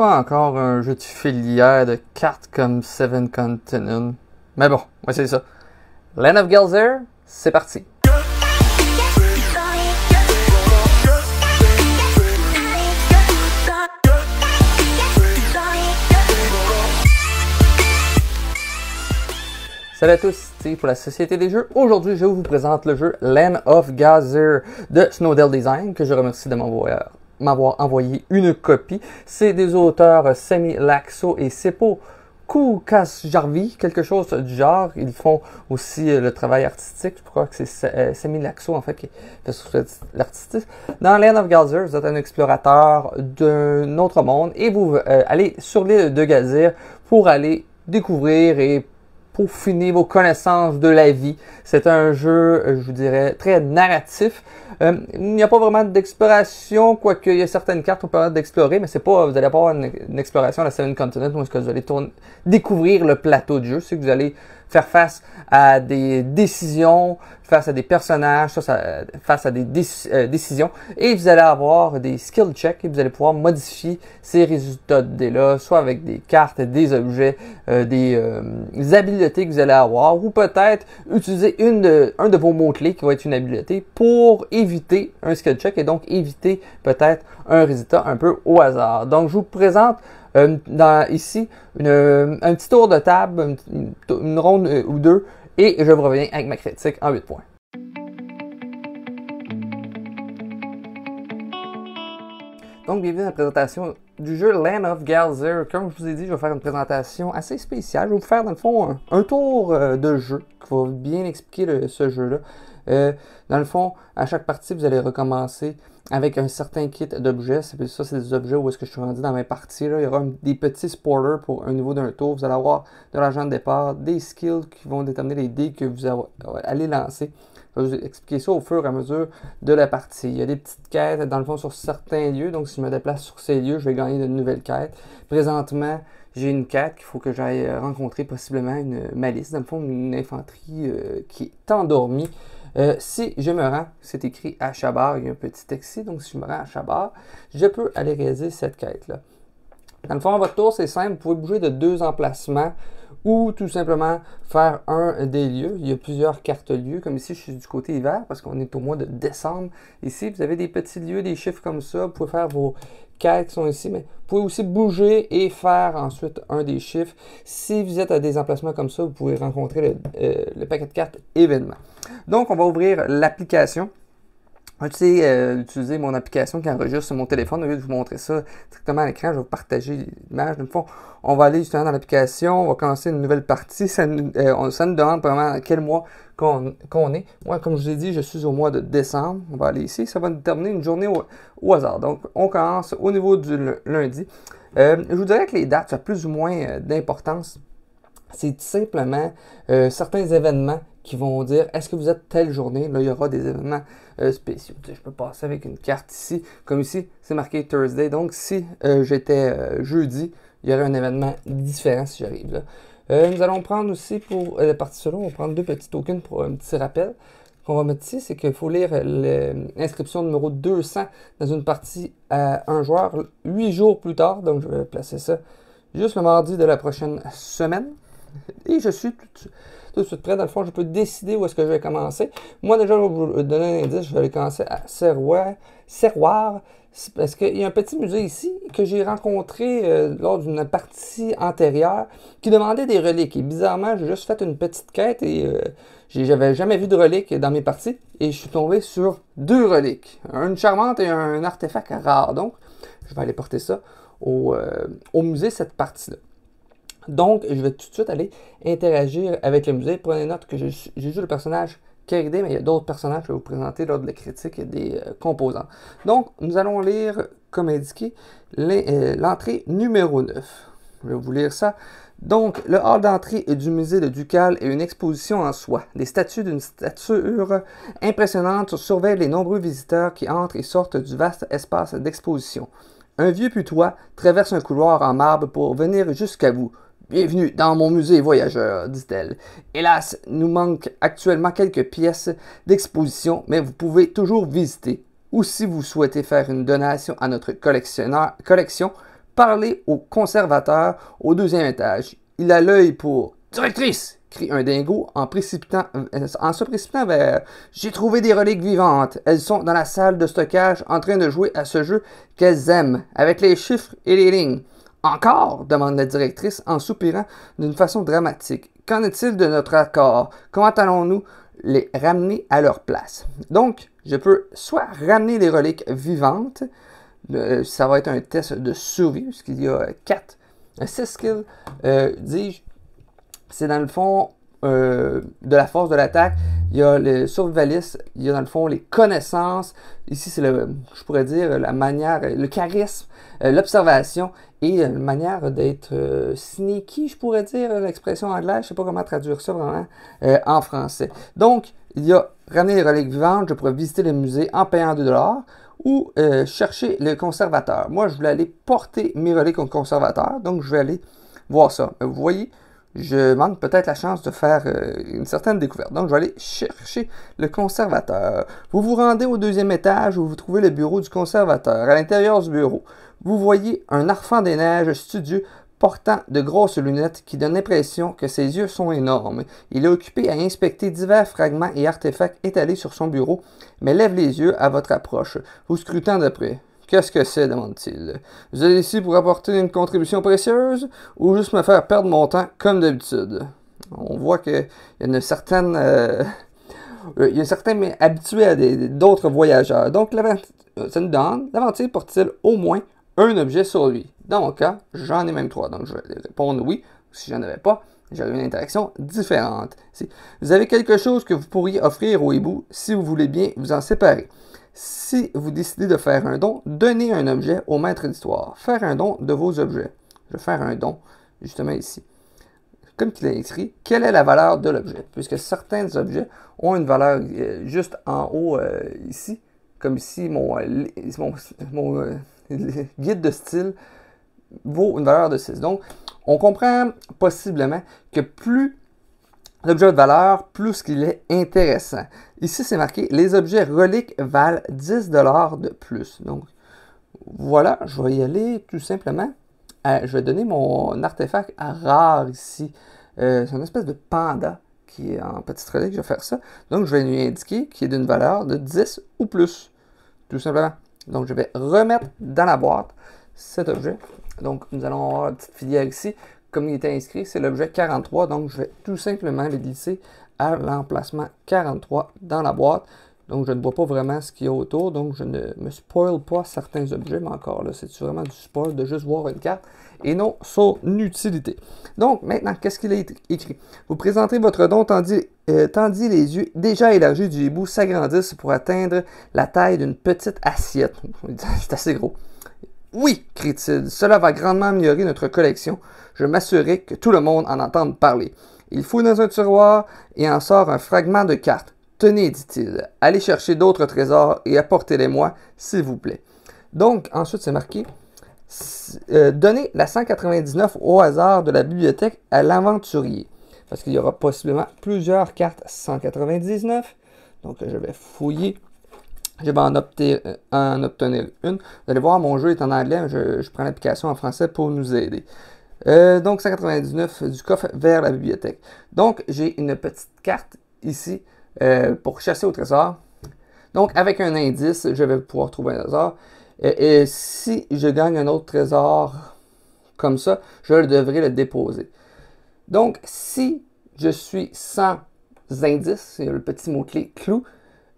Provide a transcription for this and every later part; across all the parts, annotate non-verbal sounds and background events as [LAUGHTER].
pas encore un jeu de filière de cartes comme Seven Continents. Mais bon, moi c'est ça. Land of Gazer, c'est parti. Salut à tous, c'est pour la Société des Jeux. Aujourd'hui, je vous présente le jeu Land of Gazer de Snowdell Design, que je remercie de m'envoyer m'avoir envoyé une copie. C'est des auteurs euh, Semi Laxo et Seppo Koukas Jarvi, quelque chose du genre. Ils font aussi euh, le travail artistique. Je crois que c'est Semi euh, Laxo, en fait, qui fait l'artiste. Dans Land of Gazir, vous êtes un explorateur d'un autre monde et vous allez sur l'île de Gazir pour aller découvrir et pour finir vos connaissances de la vie. C'est un jeu, euh, je vous dirais, très narratif. Euh, il n'y a pas vraiment d'exploration, quoique il y a certaines cartes où on peut d'explorer, mais c'est pas, vous allez pas avoir une, exploration à la Seven Continent où est-ce que vous allez tourner, découvrir le plateau du jeu. C'est que vous allez faire face à des décisions, face à des personnages, face à des euh, décisions. Et vous allez avoir des skill checks et vous allez pouvoir modifier ces résultats de là soit avec des cartes, des objets, euh, des, des, euh, habiletés que vous allez avoir, ou peut-être utiliser une de, un de vos mots-clés qui va être une habileté pour éviter un skill check et donc éviter peut-être un résultat un peu au hasard. Donc je vous présente euh, ici euh, un petit tour de table, une, ronde euh, ou deux, et je vous reviens avec ma critique en 8 points. Donc, bienvenue dans la présentation du jeu Land of Galzer. Comme je vous ai dit, je vais faire une présentation assez spéciale. Je vais vous faire, dans le fond, un, tour de jeu qui va bien expliquer ce jeu-là. Euh, dans le fond, à chaque partie, vous allez recommencer avec un certain kit d'objets. Ça, c'est des objets où est-ce que je suis rendu dans mes parties. Il y aura des petits spoilers pour un niveau d'un tour. Vous allez avoir de l'argent de départ, des skills qui vont déterminer les dés que vous euh, allez lancer. Je vais vous expliquer ça au fur et à mesure de la partie. Il y a des petites quêtes, dans le fond, sur certains lieux. Donc, si je me déplace sur ces lieux, je vais gagner de nouvelles quêtes. Présentement, j'ai une quête qu'il faut que j'aille rencontrer possiblement une malice, dans le fond, une infanterie euh, qui est endormie. Euh, si je me rends, c'est écrit à Chabar, il y a un petit texte donc si je me rends à Chabar, je peux aller réaliser cette quête-là. Dans le fond, votre tour, c'est simple, vous pouvez bouger de deux emplacements ou tout simplement faire un des lieux. Il y a plusieurs cartes lieux, comme ici je suis du côté hiver parce qu'on est au mois de décembre. Ici, vous avez des petits lieux, des chiffres comme ça. Vous pouvez faire vos quêtes qui sont ici, mais vous pouvez aussi bouger et faire ensuite un des chiffres. Si vous êtes à des emplacements comme ça, vous pouvez rencontrer le, euh, paquet de cartes événement Donc, on va ouvrir l'application tu euh, utiliser mon application qui enregistre mon téléphone. Au lieu de vous montrer ça directement à l'écran, je vais vous partager l'image. De on va aller justement dans l'application, on va commencer une nouvelle partie. Ça nous, euh, demande vraiment quel mois qu'on est. Moi, comme je vous ai dit, je suis au mois de décembre. On va aller ici. Ça va nous terminer une journée au, hasard. Donc, on commence au niveau du lundi. Euh, je vous dirais que les dates, ça plus ou moins d'importance. C'est simplement certains événements qui vont dire est-ce que vous êtes telle journée Là, il y aura des événements euh, spéciaux. Je peux passer avec une carte ici. Comme ici, c'est marqué Thursday. Donc, si euh, j'étais euh, jeudi, il y aurait un événement différent si j'arrive là. nous allons prendre aussi pour la partie solo, on va prendre deux petits tokens pour un petit rappel qu'on va mettre ici, c'est qu'il faut lire l'inscription numéro 200 dans une partie à un joueur huit jours plus tard. Donc, je vais placer ça juste le mardi de la prochaine semaine. Et je suis tout, tout de suite prêt. Dans le fond, je peux décider où est-ce que je vais commencer. Moi, déjà, je vais vous donner un indice. Je vais commencer à Serroir. Serroir parce qu'il y a un petit musée ici que j'ai rencontré euh, lors d'une partie antérieure qui demandait des reliques. Et bizarrement, j'ai juste fait une petite quête et euh, j'avais jamais vu de reliques dans mes parties. Et je suis tombé sur deux reliques, une charmante et un artefact rare. Donc, je vais aller porter ça au euh, musée, cette partie-là. Donc, je vais tout de suite aller interagir avec le musée. Prenez note que j'ai juste le personnage Caridé, mais il y a d'autres personnages que je vais vous présenter lors de la critique des euh, composants. Donc, nous allons lire, comme indiqué, euh, l'entrée numéro 9. Je vais vous lire ça. Donc, le hall d'entrée du musée de Ducal est une exposition en soi. Des statues d'une stature impressionnante surveillent les nombreux visiteurs qui entrent et sortent du vaste espace d'exposition. Un vieux putois traverse un couloir en marbre pour venir jusqu'à vous. Bienvenue dans mon musée voyageur, dit-elle. Hélas, nous manque actuellement quelques pièces d'exposition, mais vous pouvez toujours visiter. Ou si vous souhaitez faire une donation à notre collection, parlez au conservateur au deuxième étage. Il a l'œil pour Directrice crie un dingo en, euh, en se précipitant vers J'ai trouvé des reliques vivantes. Elles sont dans la salle de stockage en train de jouer à ce jeu qu'elles aiment, avec les chiffres et les lignes. Encore demande la directrice en soupirant d'une façon dramatique. Qu'en est-il de notre accord Comment allons-nous les ramener à leur place Donc, je peux soit ramener les reliques vivantes, ça va être un test de survie, puisqu'il y a 4, 6 skills, euh, dis-je. C'est dans le fond euh, de la force de l'attaque, il y a le survivaliste, il y a dans le fond les connaissances, ici c'est le, je pourrais dire, la manière, le charisme, euh, l'observation et une manière d'être euh, sneaky, je pourrais dire, l'expression anglaise, je ne sais pas comment traduire ça vraiment euh, en français. Donc, il y a ramener les reliques vivantes, je pourrais visiter le musée en payant 2 dollars ou euh, chercher le conservateur. Moi, je voulais aller porter mes reliques au conservateur, donc je vais aller voir ça. vous voyez, je manque peut-être la chance de faire une certaine découverte. Donc, je vais aller chercher le conservateur. Vous vous rendez au deuxième étage où vous trouvez le bureau du conservateur. À l'intérieur du bureau, vous voyez un enfant des neiges studieux portant de grosses lunettes qui donnent l'impression que ses yeux sont énormes. Il est occupé à inspecter divers fragments et artefacts étalés sur son bureau, mais lève les yeux à votre approche, vous scrutant d'après. Qu'est-ce que c'est demande-t-il. Vous êtes ici pour apporter une contribution précieuse ou juste me faire perdre mon temps comme d'habitude On voit qu'il y a une certaine. Euh, il y a un certain habitués à d'autres voyageurs. Donc, ça nous donne l'aventure porte-t-il au moins un objet sur lui. Dans mon cas, j'en ai même trois, donc je vais répondre oui. Si j'en avais pas, j'aurais une interaction différente. vous avez quelque chose que vous pourriez offrir au hibou, si vous voulez bien vous en séparer. Si vous décidez de faire un don, donnez un objet au maître d'histoire. Faire un don de vos objets. Je vais faire un don, justement ici. Comme il a écrit, quelle est la valeur de l'objet? Puisque certains objets ont une valeur euh, juste en haut, euh, ici, comme ici, mon euh, le [LAUGHS] guide de style vaut une valeur de 6. Donc, on comprend possiblement que plus l'objet a de valeur, plus qu'il est intéressant. Ici, c'est marqué les objets reliques valent 10 de plus. Donc, voilà, je vais y aller tout simplement. Euh, je vais donner mon artefact à rare ici. Euh, c'est une espèce de panda qui est en petite relique. Je vais faire ça. Donc, je vais lui indiquer qu'il est d'une valeur de 10 ou plus. Tout simplement. Donc, je vais remettre dans la boîte cet objet. Donc, nous allons avoir une petite filière ici. Comme il était inscrit, c'est l'objet 43. Donc, je vais tout simplement le glisser à l'emplacement 43 dans la boîte. Donc, je ne vois pas vraiment ce qu'il y a autour. Donc, je ne me spoil pas certains objets, mais encore là, c'est vraiment du spoil de juste voir une carte et non son utilité. Donc, maintenant, qu'est-ce qu'il a écrit Vous présentez votre don tandis, euh, tandis les yeux déjà élargis du hibou s'agrandissent pour atteindre la taille d'une petite assiette. [LAUGHS] c'est assez gros. Oui, crie-t-il, cela va grandement améliorer notre collection. Je m'assurerai que tout le monde en entende parler. Il fouille dans un tiroir et en sort un fragment de carte. Tenez, dit-il, allez chercher d'autres trésors et apportez-les-moi, s'il vous plaît. Donc, ensuite, c'est marqué euh, Donnez la 199 au hasard de la bibliothèque à l'aventurier. Parce qu'il y aura possiblement plusieurs cartes 199. Donc, je vais fouiller. Je vais euh, en, obtenir une. Vous allez voir, mon jeu est en anglais, je, prends l'application en français pour nous aider. Euh, donc, 199 du coffre vers la bibliothèque. Donc, j'ai une petite carte ici euh, pour chasser au trésor. Donc, avec un indice, je vais pouvoir trouver un trésor. Euh, et, si je gagne un autre trésor comme ça, je devrais le déposer. Donc, si je suis sans indice, c'est le petit mot-clé clou,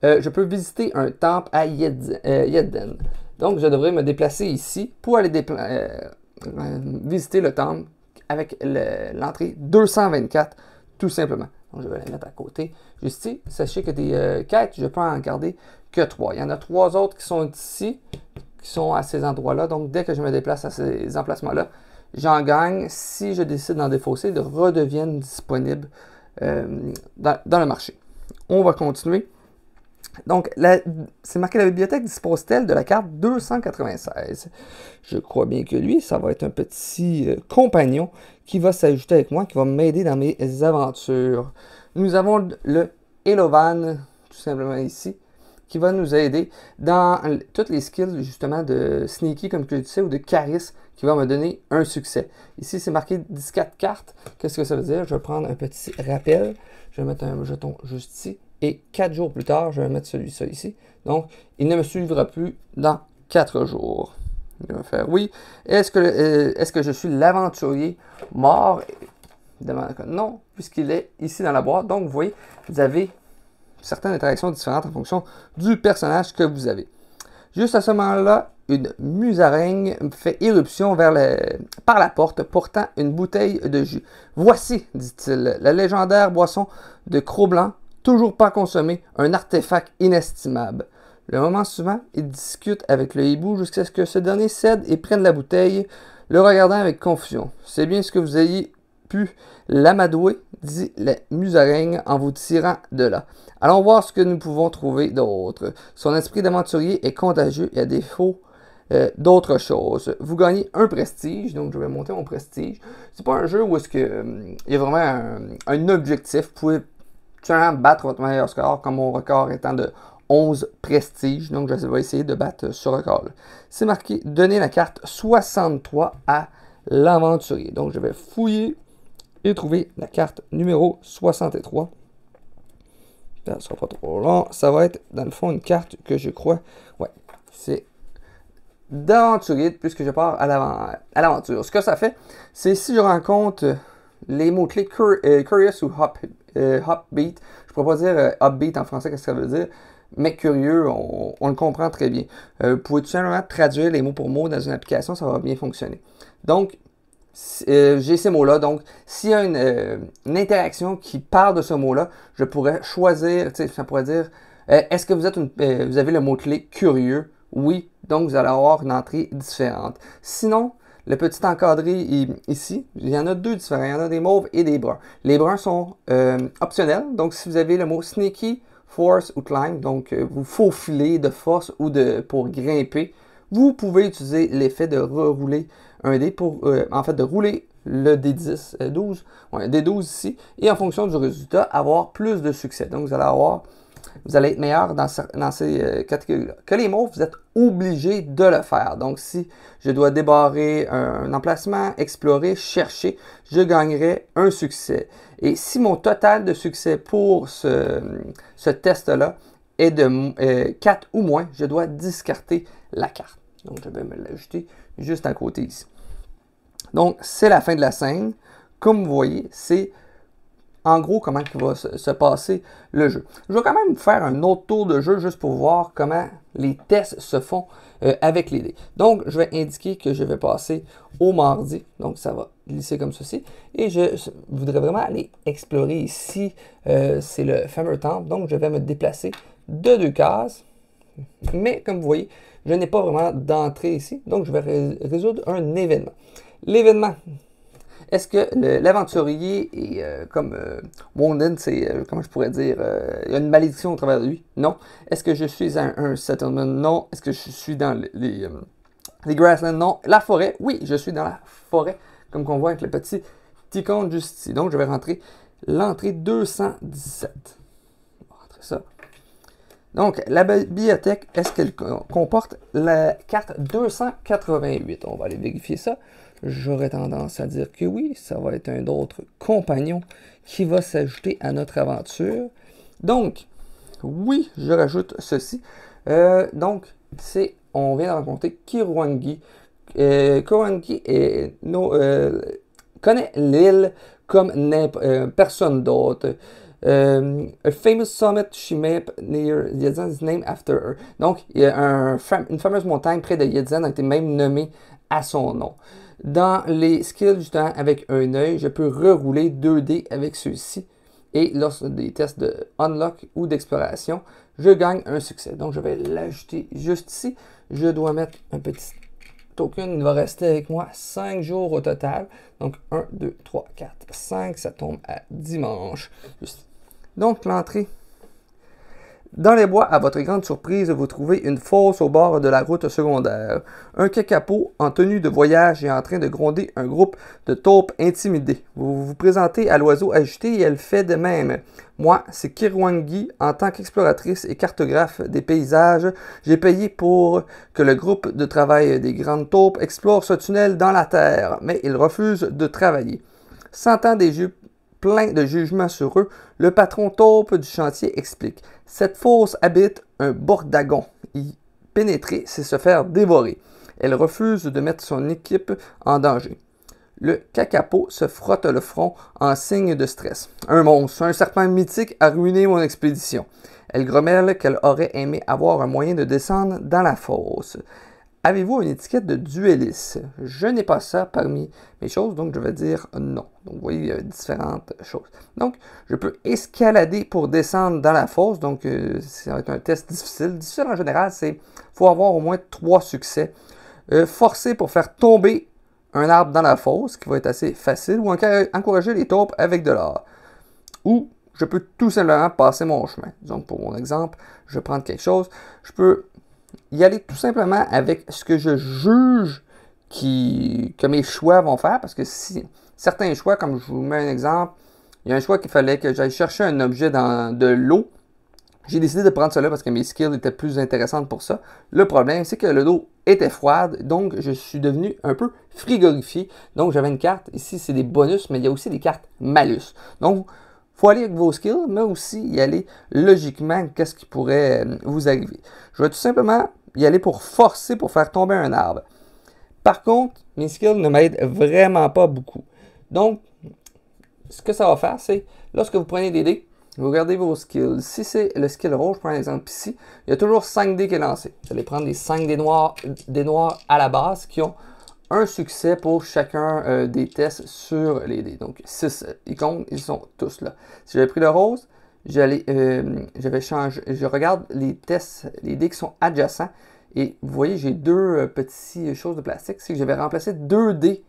euh, je peux visiter un temple à Yedden. Donc, je devrais me déplacer ici pour aller visiter le temple avec l'entrée 224, tout simplement je vais les mettre à côté. Juste ici, sachez que des euh, quêtes, je peux en garder que trois. Il y en a trois autres qui sont ici, qui sont à ces endroits-là. Donc, dès que je me déplace à ces emplacements-là, j'en gagne. Si je décide d'en défausser, ils redeviennent disponibles euh, dans le marché. On va continuer. Donc, c'est marqué la bibliothèque dispose-t-elle de la carte 296. Je crois bien que lui, ça va être un petit euh, compagnon qui va s'ajouter avec moi, qui va m'aider dans mes aventures. Nous avons le Elovan, tout simplement ici, qui va nous aider dans toutes les skills justement de Sneaky, comme tu le disais, ou de Caris qui va me donner un succès. Ici, c'est marqué 14 cartes. Qu'est-ce que ça veut dire? Je vais prendre un petit rappel. Je vais mettre un jeton juste ici. Et quatre jours plus tard, je vais mettre celui-ci ici. Donc, il ne me suivra plus dans quatre jours. Il va faire oui. Est-ce que, euh, que je suis l'aventurier mort Non, puisqu'il est ici dans la boîte. Donc, vous voyez, vous avez certaines interactions différentes en fonction du personnage que vous avez. Juste à ce moment-là, une musaraigne fait éruption par la porte, portant une bouteille de jus. Voici, dit-il, la légendaire boisson de Cro-Blanc toujours pas consommé, un artefact inestimable. Le moment suivant, il discute avec le hibou jusqu'à ce que ce dernier cède et prenne la bouteille, le regardant avec confusion. C'est bien ce que vous ayez pu l'amadouer, dit la musaraigne en vous tirant de là. Allons voir ce que nous pouvons trouver d'autre. Son esprit d'aventurier est contagieux et à défaut euh, d'autres choses. Vous gagnez un prestige, donc je vais monter mon prestige. C'est pas un jeu où est-ce que euh, il y a vraiment un, objectif. Vous battre votre meilleur score, comme mon record étant de 11 prestige. Donc, je vais essayer de battre ce record. C'est marqué donner la carte 63 à l'aventurier. Donc, je vais fouiller et trouver la carte numéro 63. Ça ne sera pas trop long. Ça va être, dans le fond, une carte que je crois. Ouais, c'est d'aventurier puisque je pars à l'aventure. Ce que ça fait, c'est si je rencontre les mots-clés euh, curious ou hop, euh, Je ne pourrais pas dire hop euh, beat en français, qu'est-ce que ça veut dire, mais curieux, on, le comprend très bien. vous pouvez tout simplement traduire les mots pour mots dans une application, ça va bien fonctionner. Donc, j'ai ces mots-là. Donc, s'il y a une, interaction qui part de ce mot-là, je pourrais choisir, ça pourrait dire, est-ce que vous, êtes vous avez le mot-clé curieux? Oui, donc vous allez avoir une entrée différente. Sinon, le petit encadré ici, il y en a deux différents. Il y en a des mauves et des bruns. Les bruns sont euh, optionnels. Donc, si vous avez le mot sneaky, force ou climb, donc euh, vous filer de force ou de pour grimper, vous pouvez utiliser l'effet de rerouler un dé pour, euh, en fait, de rouler le D10, 12, D12 ici, et en fonction du résultat, avoir plus de succès. Donc, vous allez avoir vous allez être meilleur dans, ces euh, catégories-là. Que les mots, vous êtes obligé de le faire. Donc, si je dois débarrer un, emplacement, explorer, chercher, je gagnerai un succès. Et si mon total de succès pour ce, test-là est de 4 euh, ou moins, je dois discarter la carte. Donc, je vais me l'ajouter juste à côté ici. Donc, c'est la fin de la scène. Comme vous voyez, c'est en gros comment va se, passer le jeu. Je vais quand même faire un autre tour de jeu juste pour voir comment les tests se font euh, avec les dés. Donc, je vais indiquer que je vais passer au mardi. Donc, ça va glisser comme ceci. Et je voudrais vraiment aller explorer ici. Euh, c'est le fameux temple. Donc, je vais me déplacer de deux cases. Mais comme vous voyez, je n'ai pas vraiment d'entrée ici. Donc, je vais résoudre un événement. L'événement est-ce que euh, l'aventurier est euh, comme euh, c'est, euh, comment je pourrais dire, il y a une malédiction au travers de lui? Non. Est-ce que je suis un, settlement? Non. Est-ce que je suis dans les, les, grasslands? Non. La forêt? Oui, je suis dans la forêt, comme qu'on voit avec le petit ticon juste ici. Donc, je vais rentrer l'entrée 217. On va rentrer ça. Donc, la bibliothèque, est-ce qu'elle comporte la carte 288? On va aller vérifier ça j'aurais tendance à dire que oui, ça va être un autre compagnon qui va s'ajouter à notre aventure. Donc, oui, je rajoute ceci. Euh, donc, c'est, on vient de rencontrer Kirwangi. Euh, Kirwangi euh, connaît l'île comme euh, personne d'autre. a famous summit she near Yedzen is named after her. Donc, il y a une fameuse montagne près de Yedzen a été même nommée à son nom. Dans les skills, justement, avec un œil, je peux rerouler 2 dés avec ceux-ci. Et lors des tests de unlock ou d'exploration, je gagne un succès. Donc, je vais l'ajouter juste ici. Je dois mettre un petit token. Il va rester avec moi 5 jours au total. Donc, 1, 2, 3, 4, 5. Ça tombe à dimanche. Donc, l'entrée dans les bois, à votre grande surprise, vous trouvez une fosse au bord de la route secondaire. Un cacapo en tenue de voyage est en train de gronder un groupe de taupes intimidées. Vous vous présentez à l'oiseau agité et elle fait de même. Moi, c'est Kirwangi, en tant qu'exploratrice et cartographe des paysages, j'ai payé pour que le groupe de travail des grandes taupes explore ce tunnel dans la terre, mais il refuse de travailler. S'entend des jupes plein de jugements sur eux, le patron taupe du chantier explique Cette fosse habite un bordagon. Y pénétrer, c'est se faire dévorer. Elle refuse de mettre son équipe en danger. Le cacapo se frotte le front en signe de stress. Un monstre, un serpent mythique a ruiné mon expédition. Elle grommelle qu'elle aurait aimé avoir un moyen de descendre dans la fosse. Avez-vous une étiquette de dueliste? Je n'ai pas ça parmi mes choses, donc je vais dire non. Donc, vous voyez, il y a différentes choses. Donc, je peux escalader pour descendre dans la fosse. Donc, euh, ça va être un test difficile. Difficile en général, c'est faut avoir au moins trois succès. Euh, forcer pour faire tomber un arbre dans la fosse, qui va être assez facile, ou encourager les taupes avec de l'or. Ou je peux tout simplement passer mon chemin. Donc, pour mon exemple, je vais prendre quelque chose. Je peux y aller tout simplement avec ce que je juge qui, que mes choix vont faire. Parce que si certains choix, comme je vous mets un exemple, il y a un choix qu'il fallait que j'aille chercher un objet dans de l'eau. J'ai décidé de prendre cela parce que mes skills étaient plus intéressantes pour ça. Le problème, c'est que le dos était froide, donc je suis devenu un peu frigorifié. Donc j'avais une carte, ici c'est des bonus, mais il y a aussi des cartes malus. Donc faut aller avec vos skills, mais aussi y aller logiquement, qu'est-ce qui pourrait euh, vous arriver. Je vais tout simplement y aller pour forcer, pour faire tomber un arbre. Par contre, mes skills ne m'aident vraiment pas beaucoup. Donc, ce que ça va faire, c'est lorsque vous prenez des dés, vous regardez vos skills. Si c'est le skill rouge, par exemple ici, il y a toujours 5 dés qui est lancé. Vous allez prendre les 5 dés noirs, des noirs à la base qui ont un succès pour chacun euh, des tests sur les dés. Donc, 6 icônes, ils sont tous là. Si j'avais pris le rose, j'allais, euh, j'avais changé, je regarde les tests, les dés qui sont adjacents. Et vous voyez, j'ai deux euh, petites choses de plastique. C'est que j'avais remplacé deux dés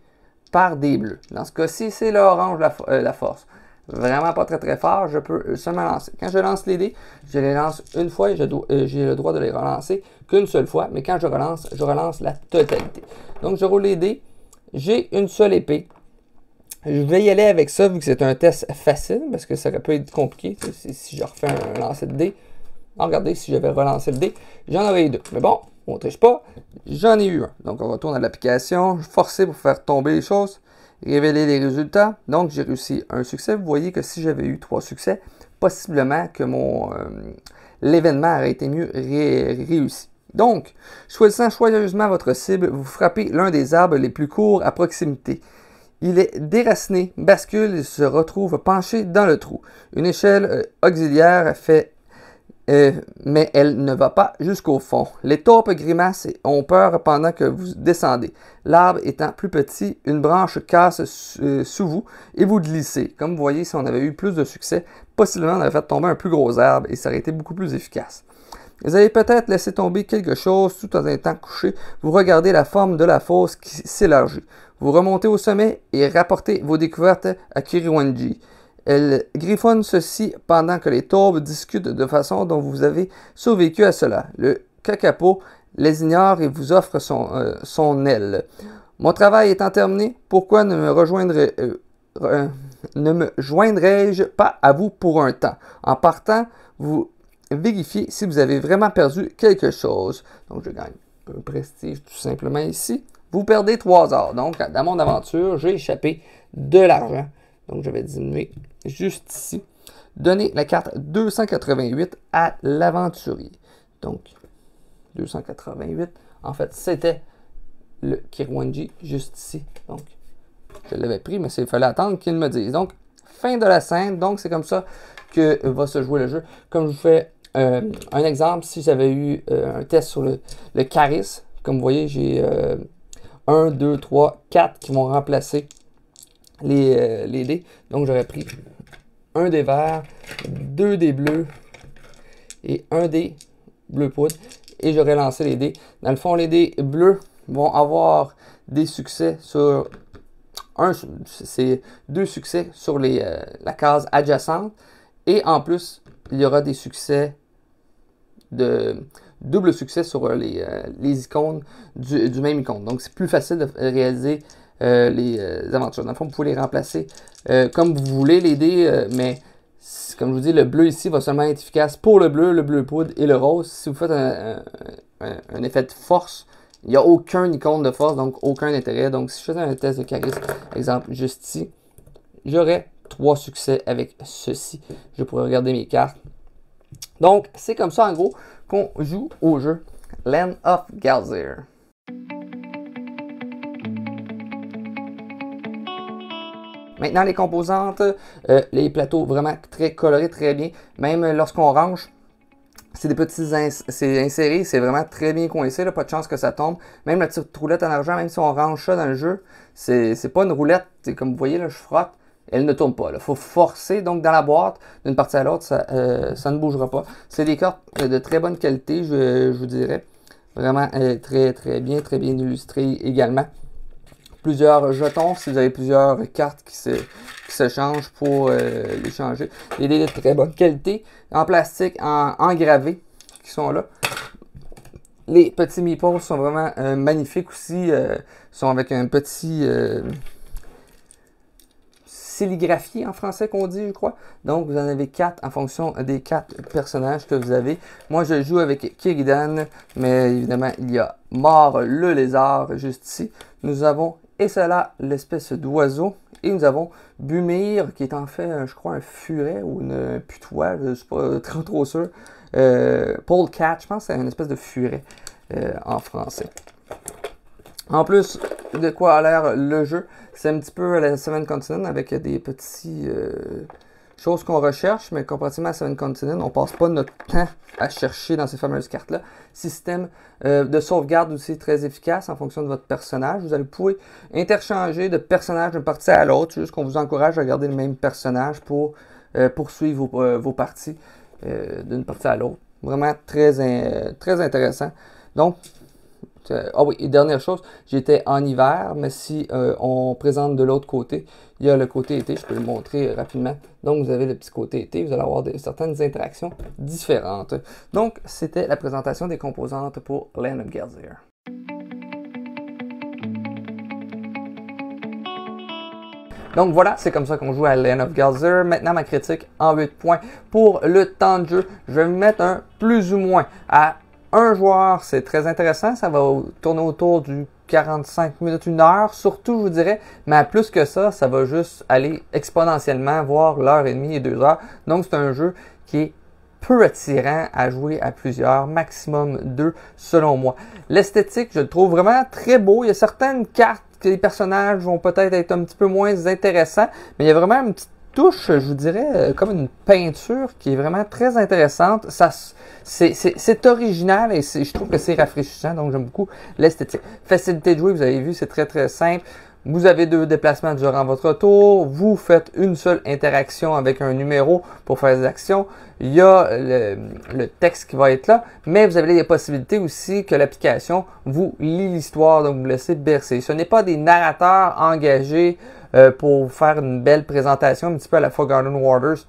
par des bleus. Dans ce cas-ci, c'est l'orange la force vraiment pas très très fort, je peux seulement lancer. Quand je lance les dés, je les lance une fois et euh, j'ai le droit de les relancer qu'une seule fois, mais quand je relance, je relance la totalité. Donc je roule les dés, j'ai une seule épée. Je vais y aller avec ça vu que c'est un test facile, parce que ça peut être compliqué si, je refais un, lancer de dés. regardez, si j'avais relancé le dé, j'en avais deux. Mais bon, on ne pas, j'en ai eu un. Donc on retourne à l'application, forcer pour faire tomber les choses révéler les résultats. Donc, j'ai réussi un succès. Vous voyez que si j'avais eu trois succès, possiblement que mon euh, l'événement aurait été mieux réussi. Donc, choisissant joyeusement votre cible, vous frappez l'un des arbres les plus courts à proximité. Il est déraciné, bascule et se retrouve penché dans le trou. Une échelle euh, auxiliaire fait euh, mais elle ne va pas jusqu'au fond. Les taupes grimacent et ont peur pendant que vous descendez. L'arbre étant plus petit, une branche casse euh, sous vous et vous glissez. Comme vous voyez, si on avait eu plus de succès, possiblement on avait fait tomber un plus gros arbre et ça aurait été beaucoup plus efficace. Vous avez peut-être laissé tomber quelque chose tout en étant couché. Vous regardez la forme de la fosse qui s'élargit. Vous remontez au sommet et rapportez vos découvertes à Kiriwanji. Elle griffonne ceci pendant que les taubes discutent de façon dont vous avez survécu à cela. Le cacapo les ignore et vous offre euh, son, aile. Mon travail étant terminé, pourquoi ne me rejoindrais euh, je pas à vous pour un temps? En partant, vous vérifiez si vous avez vraiment perdu quelque chose. Donc, je gagne un prestige tout simplement ici. Vous perdez trois heures. Donc, dans mon aventure, j'ai échappé de l'argent. Donc, je vais diminuer juste ici. Donner la carte 288 à l'aventurier. Donc, 288, en fait, c'était le Kirwanji juste ici. Donc, je l'avais pris, mais il fallait attendre qu'il me dise. Donc, fin de la scène. Donc, c'est comme ça que va se jouer le jeu. Comme je vous fais euh, un exemple, si j'avais eu euh, un test sur le, le, comme vous voyez, j'ai 1, 2, 3, 4 qui vont remplacer euh, les, dés. Donc j'aurais pris un des verts, deux des bleus et un des bleus poudre. Et j'aurais lancé les dés. Dans le fond, les dés bleus vont avoir des succès sur un, c'est deux succès sur les, euh, la case adjacente. Et en plus, il y aura des succès de double succès sur les, euh, les icônes du, du, même icône. Donc, c'est plus facile de réaliser euh, les euh, aventures. Dans le fond, vous pouvez les remplacer euh, comme vous voulez, les dés, mais comme je vous dis, le bleu ici va seulement être efficace pour le bleu, le bleu poudre et le rose. Si vous faites un, effet de force, il n'y a aucun icône de force, donc aucun intérêt. Donc, si je faisais un test de charisme, exemple, juste ici, j'aurais trois succès avec ceci. Je pourrais regarder mes cartes. Donc, c'est comme ça, en gros, qu'on joue au jeu Land of Galzir. Maintenant, les composantes, euh, les plateaux vraiment très colorés, très bien. Même euh, lorsqu'on range, c'est des petits c'est inséré, c'est vraiment très bien coincé, pas de chance que ça tombe. Même la petite roulette en argent, même si on range ça dans le jeu, c'est pas une roulette, comme vous voyez, là, je frotte, elle ne tombe pas. Il faut forcer donc dans la boîte, d'une partie à l'autre, ça, euh, ne bougera pas. C'est des cartes de très bonne qualité, je, vous dirais. Vraiment très très bien, très bien illustrées également plusieurs jetons, si vous avez plusieurs cartes qui se, qui se changent pour euh, les changer. Il est de très bonne qualité, en plastique, en gravé. qui sont là. Les petits meeples sont vraiment euh, magnifiques aussi. Ils euh, sont avec un petit sérigraphié en français qu'on dit, je crois. Donc, vous en avez quatre en fonction des quatre personnages que vous avez. Moi, je joue avec Kiridan, mais évidemment, il y a Mort le lézard juste ici. Nous avons et celle-là, l'espèce d'oiseau. Et nous avons Bumir, qui est en fait, je crois, un furet ou une putois, je ne suis pas [LAUGHS] trop, trop sûr. Euh, Paul Cat, je pense c'est une espèce de furet euh, en français. En plus de quoi a l'air le jeu, c'est un petit peu la Seven Continent avec des petits. Euh, chose qu'on recherche, mais comparativement à Seven Continent, on passe pas notre temps à chercher dans ces fameuses cartes-là. Système euh, de sauvegarde aussi très efficace en fonction de votre personnage. Vous allez pouvoir interchanger de personnage d'une partie à l'autre, juste qu'on vous encourage à garder le même personnage pour euh, poursuivre vos, euh, parties d'une partie à l'autre. Vraiment très, très intéressant. Donc, euh, ah oui, et dernière chose, j'étais en hiver, mais si euh, on présente de l'autre côté, il y a le côté été, je peux le montrer rapidement. Donc, vous avez le petit côté été, vous allez avoir certaines interactions différentes. Donc, c'était la présentation des composantes pour Land of Gelsier. Donc voilà, c'est comme ça qu'on joue à Land of Gazer. Maintenant, ma critique en 8 points. Pour le temps de jeu, je vais vous mettre un plus ou moins à un joueur. C'est très intéressant. Ça va tourner autour du 45 minutes, une heure, surtout, je vous dirais. Mais plus que ça, ça va juste aller exponentiellement, voir l'heure et demie et deux heures. Donc, c'est un jeu qui est peu attirant à jouer à plusieurs, maximum deux, selon moi. L'esthétique, je le trouve vraiment très beau. Il y a certaines cartes que les personnages vont peut-être être un petit peu moins intéressants, mais il y a vraiment une petite touche, je vous dirais, euh, comme une peinture qui est vraiment très intéressante. Ça, c'est original et je trouve que c'est rafraîchissant, donc j'aime beaucoup l'esthétique. Facilité de jouer, vous avez vu, c'est très très simple. Vous avez deux déplacements durant votre tour. Vous faites une seule interaction avec un numéro pour faire des actions. Il y a le, le texte qui va être là, mais vous avez des possibilités aussi que l'application vous lit l'histoire, donc vous laissez bercer. Ce n'est pas des narrateurs engagés euh, pour faire une belle présentation un petit peu à la Garden Waters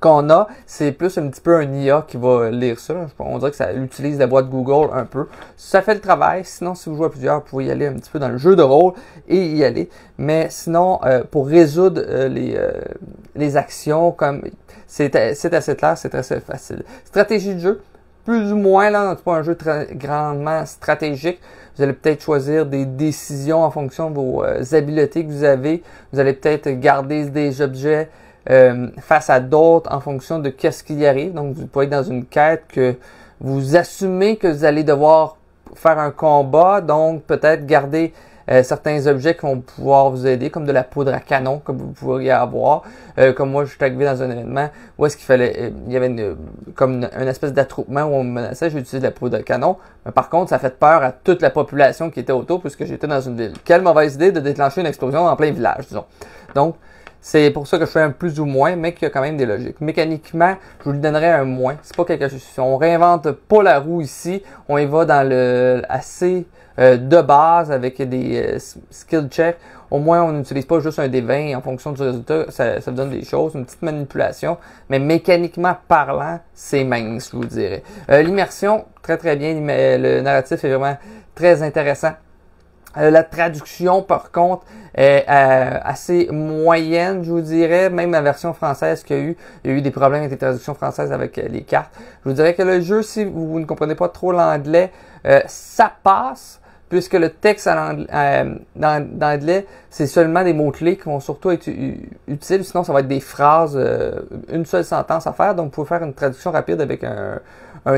qu'on a, c'est plus un petit peu un IA qui va lire ça. On dirait que ça utilise la boîte Google un peu. Ça fait le travail. Sinon, si vous jouez à plusieurs, vous pouvez y aller un petit peu dans le jeu de rôle et y aller. Mais sinon, euh, pour résoudre euh, les, les actions, comme c'est assez clair, c'est très facile. Stratégie de jeu, plus ou moins, là, c'est pas un jeu très grandement stratégique. Vous allez peut-être choisir des décisions en fonction de vos euh, habiletés que vous avez. Vous allez peut-être garder des objets euh, face à d'autres en fonction de qu'est-ce qui y arrive. Donc, vous pouvez être dans une quête que vous assumez que vous allez devoir faire un combat, donc peut-être garder euh, certains objets qui vont pouvoir vous aider, comme de la poudre à canon, comme vous pourriez avoir. Euh, comme moi, je suis arrivé dans un événement où est-ce qu'il fallait, euh, il y avait une, comme une, espèce d'attroupement où on me menaçait, utilisé de la poudre à canon. Mais par contre, ça a fait peur à toute la population qui était autour puisque j'étais dans une ville. Quelle mauvaise idée de déclencher une explosion en plein village, disons. Donc, c'est pour ça que je fais un plus ou moins, mais qu'il y a quand même des logiques. Mécaniquement, je vous donnerais un moins. C'est pas quelque chose. On réinvente pas la roue ici. On y va dans le assez euh, de base avec des euh, skill checks. Au moins, on n'utilise pas juste un d 20 en fonction du résultat. Ça, ça donne des choses, une petite manipulation. Mais mécaniquement parlant, c'est mince, je vous dirais. Euh, l'immersion, très très bien. Le narratif est vraiment très intéressant. la traduction, par contre, est assez moyenne, je vous dirais. Même la version française qu'il a eu, il y a eu des problèmes avec les traductions françaises avec les cartes. Je vous dirais que le jeu, si vous ne comprenez pas trop l'anglais, ça passe puisque le texte à euh, dans, l'anglais, c'est seulement des mots-clés qui vont surtout être utiles, sinon ça va être des phrases, euh, une seule sentence à faire, donc vous pouvez faire une traduction rapide avec un,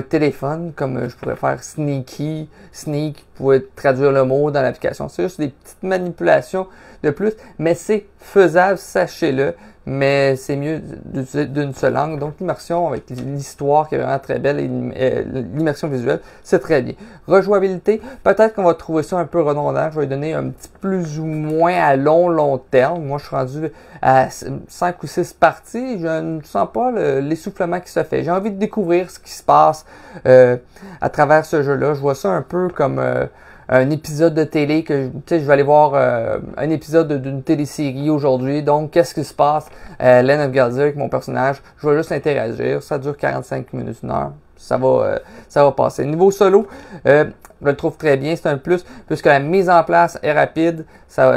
téléphone, comme euh, je pourrais faire sneaky, sneak, vous pouvez traduire le mot dans l'application. C'est juste des petites manipulations de plus, mais c'est faisable, sachez-le mais c'est mieux d'une seule langue. Donc l'immersion avec l'histoire qui est vraiment très belle et euh, l'immersion visuelle, c'est très bien. Rejouabilité, peut-être qu'on va trouver ça un peu redondant. Je vais donner un petit plus ou moins à long, long terme. Moi, je suis rendu à 5 ou 6 parties. Je ne sens pas l'essoufflement qui se fait. J'ai envie de découvrir ce qui se passe euh, à travers ce jeu-là. Je vois ça un peu comme... Euh, un épisode de télé que tu sais je vais aller voir euh, un épisode d'une télésérie aujourd'hui donc qu'est-ce qui se passe euh, Len of avec mon personnage je vais juste interagir ça dure 45 minutes une heure ça va euh, ça va passer niveau solo euh, je le trouve très bien c'est un plus puisque la mise en place est rapide ça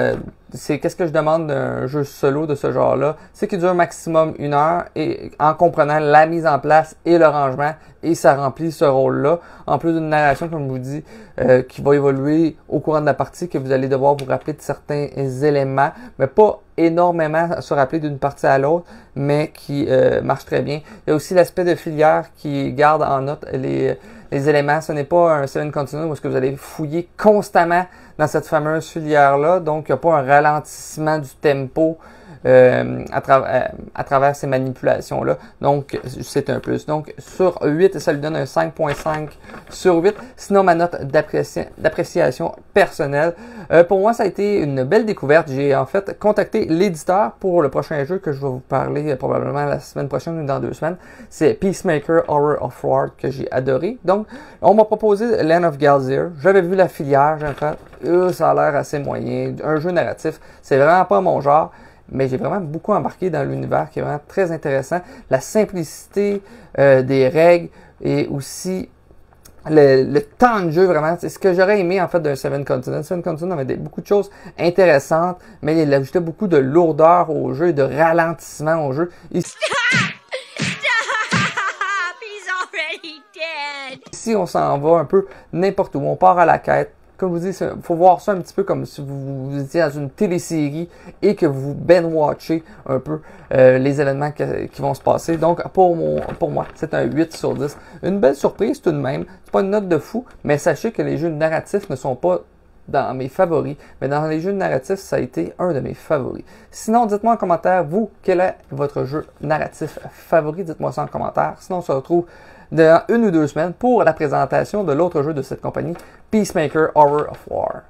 c'est qu'est-ce que je demande d'un jeu solo de ce genre-là, c'est qu'il dure maximum une heure et en comprenant la mise en place et le rangement et ça remplit ce rôle-là. En plus d'une narration, comme je vous dis, euh, qui va évoluer au courant de la partie, que vous allez devoir vous rappeler de certains éléments, mais pas énormément se rappeler d'une partie à l'autre, mais qui euh, marche très bien. Il y a aussi l'aspect de filière qui garde en note les les éléments. Ce n'est pas un seul continuum parce que vous allez fouiller constamment dans cette fameuse filière-là. Donc, il n'y a pas un ralentissement du tempo euh, à, euh, à, travers ces manipulations-là. Donc, c'est un plus. Donc, sur 8, ça lui donne un 5.5 sur 8. Sinon, ma note d'appréciation personnelle. Euh, pour moi, ça a été une belle découverte. J'ai en fait contacté l'éditeur pour le prochain jeu que je vais vous parler probablement la semaine prochaine ou dans deux semaines. C'est Peacemaker Horror of War que j'ai adoré. Donc, on m'a proposé Land of Galzir. J'avais vu la filière, j'ai fait, ça a l'air assez moyen. Un jeu narratif, c'est vraiment pas mon genre mais j'ai vraiment beaucoup embarqué dans l'univers qui est vraiment très intéressant. La simplicité euh, des règles et aussi le, temps de jeu vraiment, c'est ce que j'aurais aimé en fait d'un Seven Continents. Seven Continents avait beaucoup de choses intéressantes, mais il ajoutait beaucoup de lourdeur au jeu, et de ralentissement au jeu. Ici [LAUGHS] on s'en va un peu n'importe où, on part à la quête, comme vous dites, faut voir ça un petit peu comme si vous, vous étiez dans une télésérie et que vous ben-watchez un peu euh, les événements qui vont se passer. Donc, pour, pour moi, c'est un 8 sur 10. Une belle surprise tout de même. C'est pas une note de fou, mais sachez que les jeux narratifs ne sont pas dans mes favoris, mais dans les jeux narratifs, ça a été un de mes favoris. Sinon, dites-moi en commentaire, vous, quel est votre jeu narratif favori? Dites-moi ça en commentaire. Sinon, on se retrouve dans une ou deux semaines pour la présentation de l'autre jeu de cette compagnie, Peacemaker Horror of War.